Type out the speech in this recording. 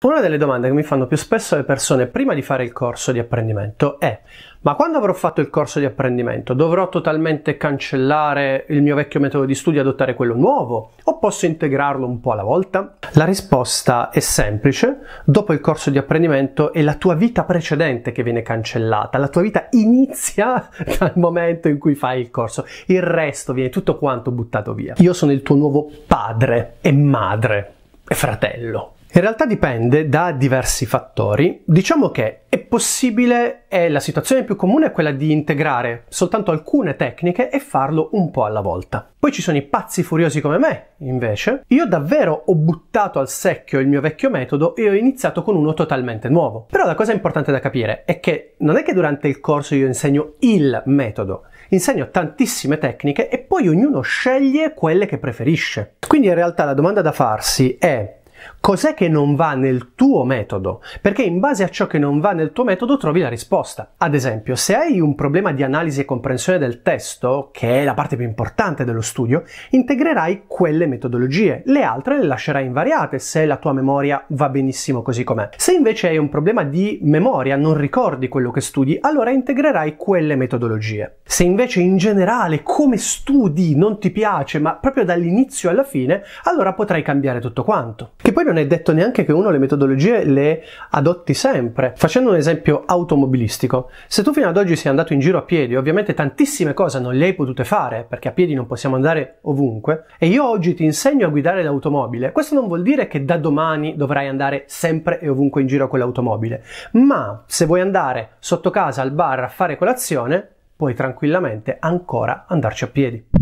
Una delle domande che mi fanno più spesso le persone prima di fare il corso di apprendimento è ma quando avrò fatto il corso di apprendimento dovrò totalmente cancellare il mio vecchio metodo di studio e adottare quello nuovo o posso integrarlo un po' alla volta? La risposta è semplice, dopo il corso di apprendimento è la tua vita precedente che viene cancellata, la tua vita inizia dal momento in cui fai il corso, il resto viene tutto quanto buttato via. Io sono il tuo nuovo padre e madre e fratello. In realtà dipende da diversi fattori. Diciamo che è possibile e la situazione più comune è quella di integrare soltanto alcune tecniche e farlo un po' alla volta. Poi ci sono i pazzi furiosi come me, invece. Io davvero ho buttato al secchio il mio vecchio metodo e ho iniziato con uno totalmente nuovo. Però la cosa importante da capire è che non è che durante il corso io insegno il metodo, insegno tantissime tecniche e poi ognuno sceglie quelle che preferisce. Quindi in realtà la domanda da farsi è Cos'è che non va nel tuo metodo? Perché in base a ciò che non va nel tuo metodo trovi la risposta. Ad esempio, se hai un problema di analisi e comprensione del testo, che è la parte più importante dello studio, integrerai quelle metodologie, le altre le lascerai invariate se la tua memoria va benissimo così com'è. Se invece hai un problema di memoria, non ricordi quello che studi, allora integrerai quelle metodologie. Se invece in generale come studi non ti piace, ma proprio dall'inizio alla fine, allora potrai cambiare tutto quanto poi non è detto neanche che uno le metodologie le adotti sempre. Facendo un esempio automobilistico, se tu fino ad oggi sei andato in giro a piedi, ovviamente tantissime cose non le hai potute fare, perché a piedi non possiamo andare ovunque, e io oggi ti insegno a guidare l'automobile, questo non vuol dire che da domani dovrai andare sempre e ovunque in giro con l'automobile, ma se vuoi andare sotto casa al bar a fare colazione, puoi tranquillamente ancora andarci a piedi.